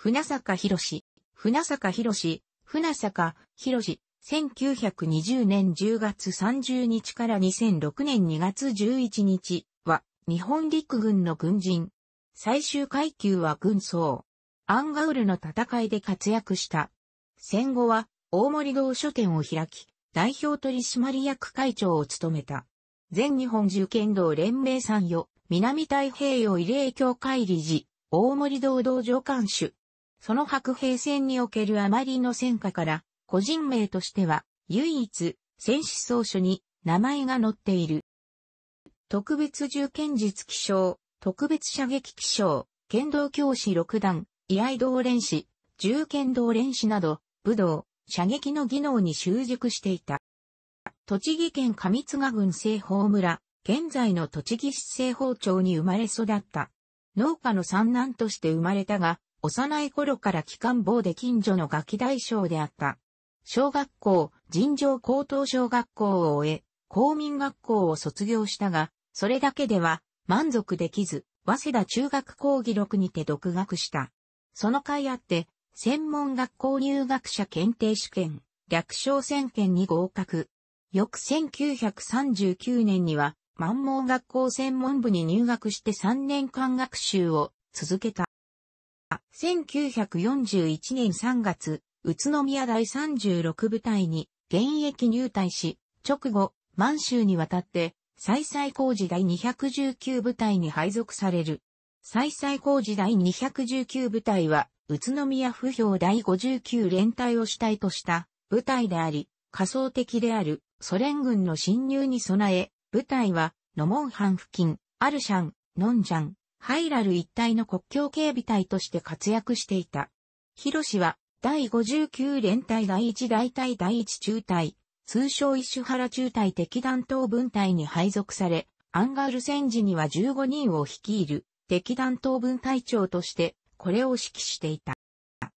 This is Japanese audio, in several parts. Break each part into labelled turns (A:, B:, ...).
A: 船坂博士、船坂博士、船坂博士、1920年10月30日から2006年2月11日は、日本陸軍の軍人。最終階級は軍曹。アンガウルの戦いで活躍した。戦後は、大森堂書店を開き、代表取締役会長を務めた。全日本重剣道連盟参与、南太平洋慰霊協会理事、大森堂道場監守、その白兵戦におけるあまりの戦果から、個人名としては、唯一、戦死総書に名前が載っている。特別銃剣術気象、特別射撃気象、剣道教師六段、居合道練士、銃剣道練士など、武道、射撃の技能に習熟していた。栃木県上津賀郡西方村、現在の栃木市西方町に生まれ育った。農家の三男として生まれたが、幼い頃から機関棒で近所のガキ大将であった。小学校、尋常高等小学校を終え、公民学校を卒業したが、それだけでは満足できず、早稲田中学講義録にて独学した。その甲斐あって、専門学校入学者検定試験、略称選挙に合格。翌1939年には、万蒙学校専門部に入学して3年間学習を続けた。1941年3月、宇都宮第36部隊に現役入隊し、直後、満州に渡って、再々工事第219部隊に配属される。再々工事第219部隊は、宇都宮府兵第59連隊を主体とした部隊であり、仮想的であるソ連軍の侵入に備え、部隊は、ノモンハン付近、アルシャン、ノンジャン、ハイラル一帯の国境警備隊として活躍していた。広氏は、第59連隊第1大隊第1中隊、通称イシュハラ中隊敵弾頭分隊に配属され、アンガール戦時には15人を率いる敵弾頭分隊長としてこれを指揮していた。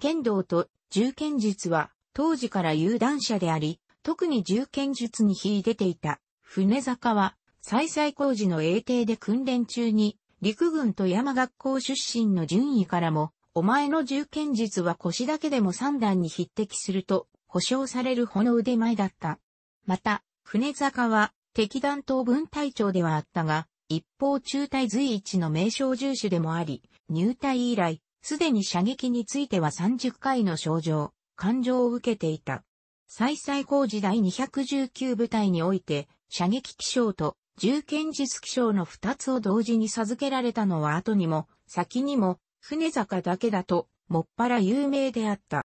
A: 剣道と銃剣術は当時から有段者であり、特に銃剣術に秀でていた船坂は、再々工事の英帝で訓練中に陸軍と山学校出身の順位からも、お前の銃剣術は腰だけでも三段に匹敵すると、保証されるほの腕前だった。また、船坂は、敵弾頭分隊長ではあったが、一方中隊随一の名称重視でもあり、入隊以来、すでに射撃については30回の症状、感情を受けていた。再々工時第219部隊において、射撃気象と重建実気象の二つを同時に授けられたのは後にも、先にも、船坂だけだと、もっぱら有名であった。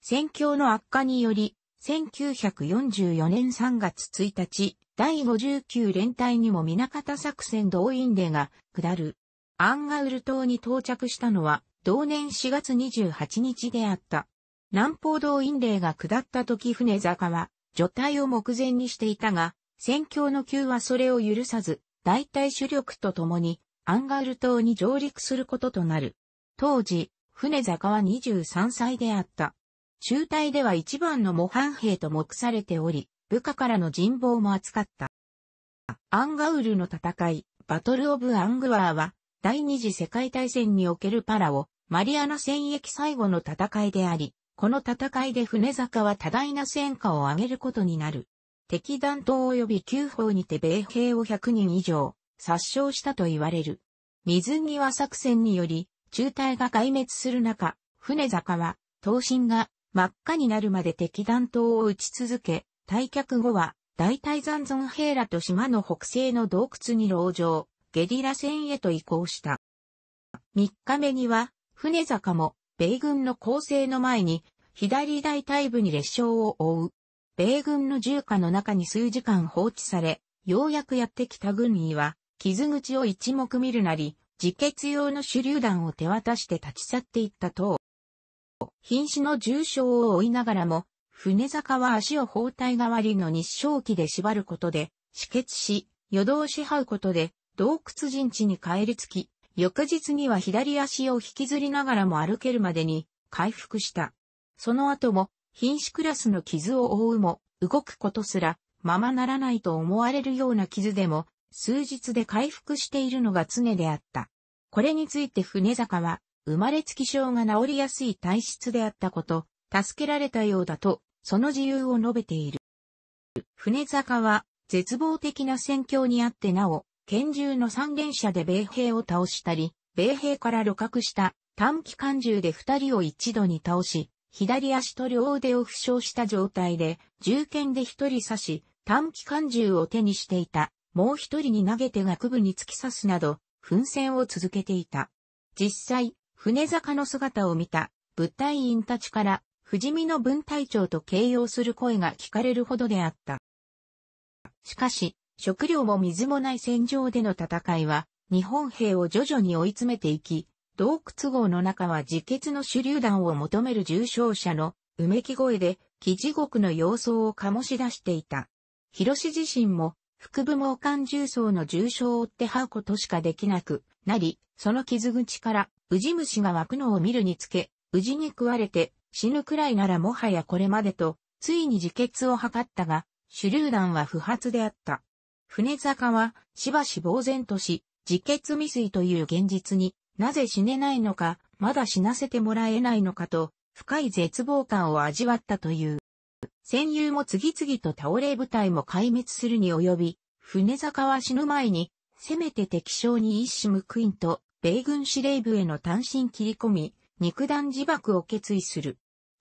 A: 戦況の悪化により、1944年3月1日、第59連隊にも水方作戦動員令が下る。アンガウル島に到着したのは、同年4月28日であった。南方動員令が下った時船坂は、除隊を目前にしていたが、戦況の急はそれを許さず、大隊主力と共に、アンガール島に上陸することとなる。当時、船坂は23歳であった。中隊では一番の模範兵と目されており、部下からの人望も扱った。アンガウルの戦い、バトル・オブ・アングワーは、第二次世界大戦におけるパラオ、マリアナ戦役最後の戦いであり、この戦いで船坂は多大な戦果を上げることになる。敵弾頭及び旧砲にて米兵を100人以上殺傷したと言われる。水際作戦により、中隊が壊滅する中、船坂は、刀身が真っ赤になるまで敵弾頭を撃ち続け、退却後は、大体残存兵らと島の北西の洞窟に籠城、ゲリラ戦へと移行した。3日目には、船坂も、米軍の攻勢の前に、左大隊部に列車を追う。米軍の重火の中に数時間放置され、ようやくやってきた軍医は、傷口を一目見るなり、自決用の手榴弾を手渡して立ち去っていったと。瀕死の重傷を負いながらも、船坂は足を包帯代わりの日照機で縛ることで、止血し、夜通し這うことで、洞窟陣地に帰り着き、翌日には左足を引きずりながらも歩けるまでに回復した。その後も品種クラスの傷を負うも、動くことすら、ままならないと思われるような傷でも、数日で回復しているのが常であった。これについて船坂は、生まれつき症が治りやすい体質であったこと、助けられたようだと、その自由を述べている。船坂は、絶望的な戦況にあってなお、拳銃の三連射で米兵を倒したり、米兵から旅客した短期間銃で二人を一度に倒し、左足と両腕を負傷した状態で、銃剣で一人刺し、短期間銃を手にしていた、もう一人に投げて額部に突き刺すなど、奮戦を続けていた。実際、船坂の姿を見た、部隊員たちから、不死身の分隊長と形容する声が聞かれるほどであった。しかし、食料も水もない戦場での戦いは、日本兵を徐々に追い詰めていき、洞窟号の中は自決の手榴弾を求める重傷者のうめき声で、記地獄の様相を醸し出していた。広志自身も、腹部毛管重曹の重傷を負って吐うことしかできなくなり、その傷口から、ウジ虫が湧くのを見るにつけ、ウジに食われて死ぬくらいならもはやこれまでと、ついに自決を図ったが、手榴弾は不発であった。船坂は、しばし呆然とし、自決未遂という現実になぜ死ねないのか、まだ死なせてもらえないのかと、深い絶望感を味わったという。戦友も次々と倒れ部隊も壊滅するに及び、船坂は死ぬ前に、せめて敵将に一矢報いんと、米軍司令部への単身切り込み、肉弾自爆を決意する。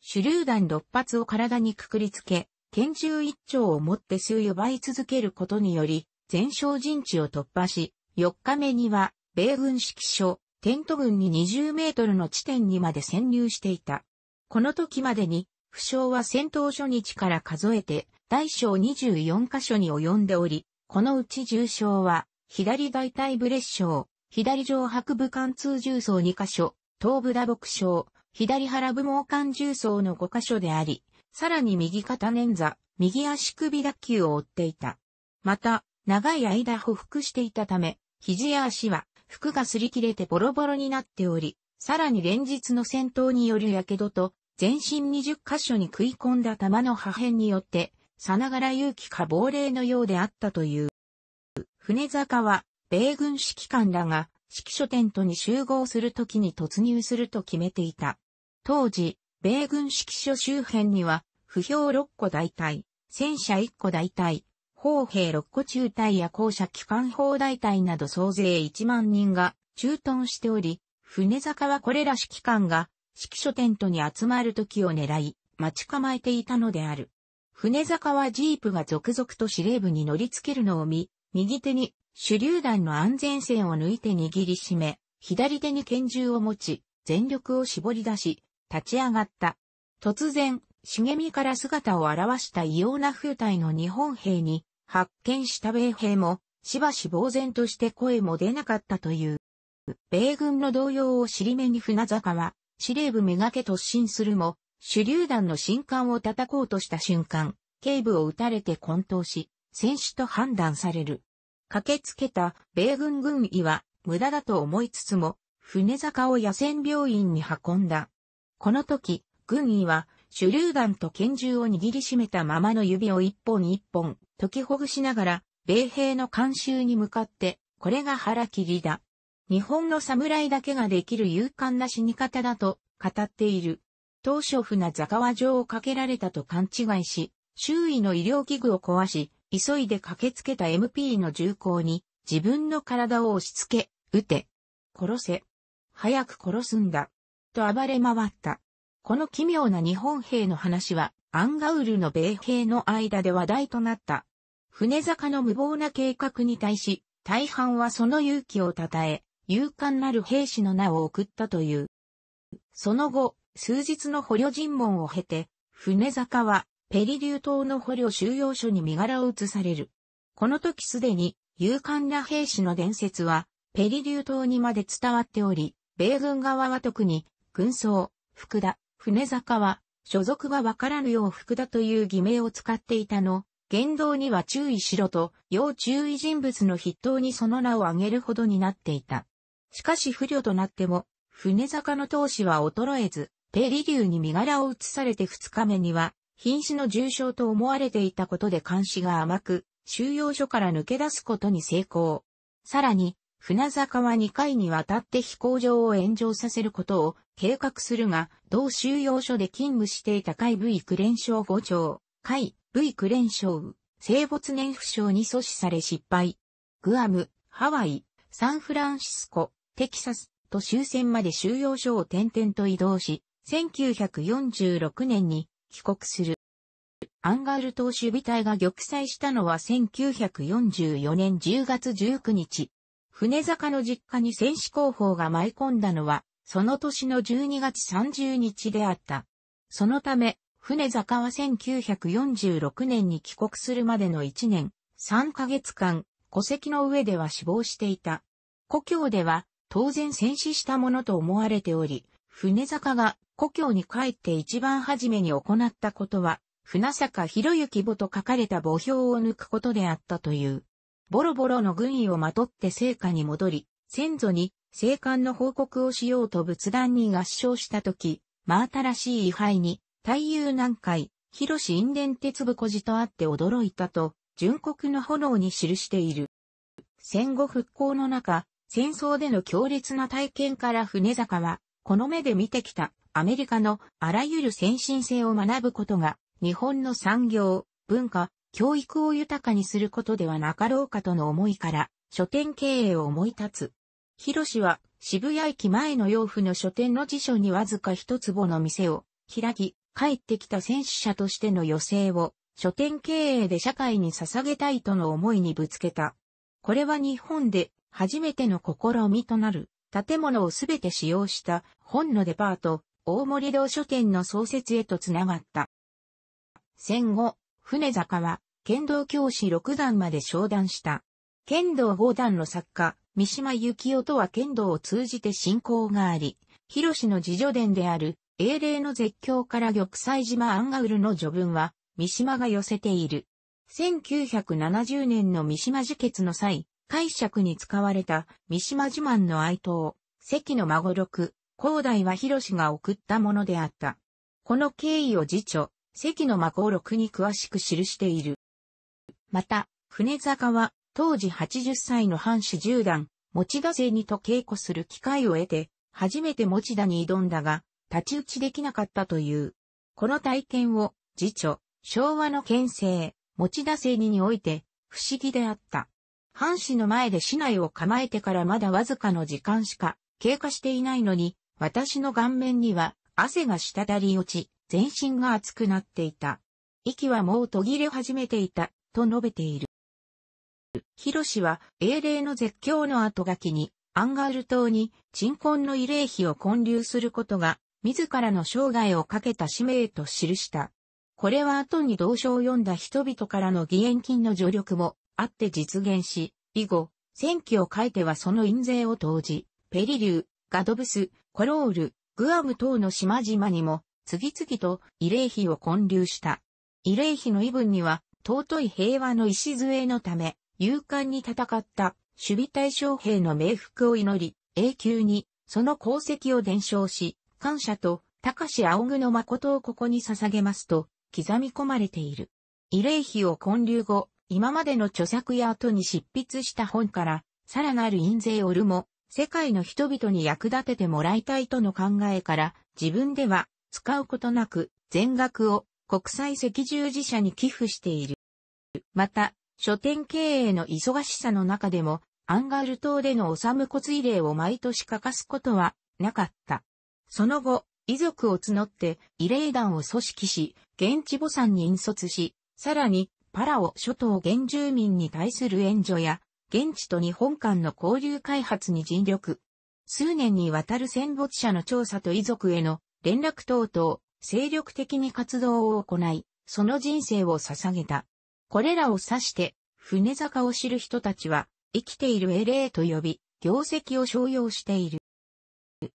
A: 手榴弾6発を体にくくりつけ、拳銃一丁を持って数を奪い続けることにより、全焼陣地を突破し、4日目には、米軍指揮所、テント軍に20メートルの地点にまで潜入していた。この時までに、負傷は戦闘初日から数えて、大小24箇所に及んでおり、このうち重傷は、左大腿ブレッショ左上白部貫通重層2箇所、頭部打撲症、左腹部毛管重層の5箇所であり、さらに右肩捻挫、右足首脱臼を負っていた。また、長い間匍服していたため、肘や足は服が擦り切れてボロボロになっており、さらに連日の戦闘による火傷と、全身20箇所に食い込んだ弾の破片によって、さながら勇気か亡霊のようであったという。船坂は、米軍指揮官らが、指揮所テントに集合するときに突入すると決めていた。当時、米軍指揮所周辺には、不評6個大隊、戦車1個大隊、砲兵6個中隊や校舎機関砲大隊など総勢1万人が駐屯しており、船坂はこれら指揮官が指揮所テントに集まる時を狙い、待ち構えていたのである。船坂はジープが続々と司令部に乗り付けるのを見、右手に手榴弾の安全線を抜いて握りしめ、左手に拳銃を持ち、全力を絞り出し、立ち上がった。突然、茂みから姿を現した異様な風体の日本兵に、発見した米兵も、しばし呆然として声も出なかったという。米軍の動揺を尻目に船坂は、司令部めがけ突進するも、手榴弾の新艦を叩こうとした瞬間、警部を撃たれて混沌し、戦死と判断される。駆けつけた米軍軍医は無駄だと思いつつも、船坂を野戦病院に運んだ。この時、軍医は手榴弾と拳銃を握りしめたままの指を一本一本解きほぐしながら、米兵の監修に向かって、これが腹切りだ。日本の侍だけができる勇敢な死に方だと語っている。当初船座川城をかけられたと勘違いし、周囲の医療器具を壊し、急いで駆けつけた MP の銃口に自分の体を押し付け、撃て、殺せ、早く殺すんだ、と暴れ回った。この奇妙な日本兵の話は、アンガウルの米兵の間で話題となった。船坂の無謀な計画に対し、大半はその勇気を称え、勇敢なる兵士の名を送ったという。その後、数日の捕虜尋問を経て、船坂は、ペリリュー島の捕虜収容所に身柄を移される。この時すでに、勇敢な兵士の伝説は、ペリリュー島にまで伝わっており、米軍側は特に、軍曹、福田、船坂は、所属がわからぬよう福田という偽名を使っていたの、言動には注意しろと、要注意人物の筆頭にその名を挙げるほどになっていた。しかし不慮となっても、船坂の闘志は衰えず、ペリリューに身柄を移されて2日目には、瀕死の重傷と思われていたことで監視が甘く、収容所から抜け出すことに成功。さらに、船坂は2回にわたって飛行場を炎上させることを計画するが、同収容所で勤務していた海部位ク連勝5長、海部位ク連勝、生没年不詳に阻止され失敗。グアム、ハワイ、サンフランシスコ、テキサスと終戦まで収容所を転々と移動し、1946年に帰国する。アンガール島守備隊が玉砕したのは1944年10月19日。船坂の実家に戦士候補が舞い込んだのはその年の12月30日であった。そのため、船坂は1946年に帰国するまでの1年、3ヶ月間、戸籍の上では死亡していた。故郷では、当然戦死したものと思われており、船坂が故郷に帰って一番初めに行ったことは、船坂博之母と書かれた墓標を抜くことであったという。ボロボロの軍医をまとって聖火に戻り、先祖に生還の報告をしようと仏壇に合唱した時、真新しい位牌に、大遊南海、広し印伝鉄部孤児とあって驚いたと、純国の炎に記している。戦後復興の中、戦争での強烈な体験から船坂は、この目で見てきたアメリカのあらゆる先進性を学ぶことが、日本の産業、文化、教育を豊かにすることではなかろうかとの思いから、書店経営を思い立つ。広氏は渋谷駅前の洋服の書店の辞書にわずか一坪の店を開き、帰ってきた戦死者としての余生を書店経営で社会に捧げたいとの思いにぶつけた。これは日本で初めての試みとなる建物をすべて使用した本のデパート、大森堂書店の創設へとつながった。戦後、船坂は剣道教師六段まで商談した。剣道五段の作家、三島幸夫とは剣道を通じて親交があり、広氏の自助伝である英霊の絶叫から玉砕島アンガウルの序文は、三島が寄せている。1970年の三島受決の際、解釈に使われた三島自慢の哀悼、関の孫六、広大は広氏が送ったものであった。この経緯を辞女、関の孫六に詳しく記している。また、船坂は当時80歳の藩士十段、持田生にと稽古する機会を得て、初めて持田に挑んだが、立ち打ちできなかったという。この体験を、次著、昭和の県政、持田生ににおいて、不思議であった。藩士の前で市内を構えてからまだわずかの時間しか経過していないのに、私の顔面には汗が滴り落ち、全身が熱くなっていた。息はもう途切れ始めていた、と述べている。ヒロシは英霊の絶叫の後書きに、アンガール島に鎮魂の慰霊碑を建立することが、自らの生涯をかけた使命と記した。これは後に同書を読んだ人々からの義援金の助力もあって実現し、以後、戦記を書いてはその印税を投じ、ペリリュー、ガドブス、コロール、グアム等の島々にも、次々と慰霊碑を建立した。慰霊碑の異文には、尊い平和の礎のため、勇敢に戦った守備対象兵の冥福を祈り、永久にその功績を伝承し、感謝と高志仰の誠をここに捧げますと刻み込まれている。慰霊碑を建立後、今までの著作や後に執筆した本から、さらなる印税をるも、世界の人々に役立ててもらいたいとの考えから、自分では使うことなく、全額を国際赤十字社に寄付している。また、書店経営の忙しさの中でも、アンガール島でのおさむ骨慰霊を毎年欠かすことはなかった。その後、遺族を募って慰霊団を組織し、現地母産に引率し、さらに、パラオ諸島原住民に対する援助や、現地と日本間の交流開発に尽力。数年にわたる戦没者の調査と遺族への連絡等々、精力的に活動を行い、その人生を捧げた。これらを指して、船坂を知る人たちは、生きているエレと呼び、業績を商用している。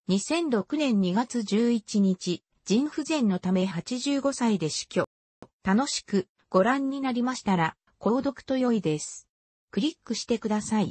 A: 2006年2月11日、腎不全のため85歳で死去。楽しくご覧になりましたら、購読と良いです。クリックしてください。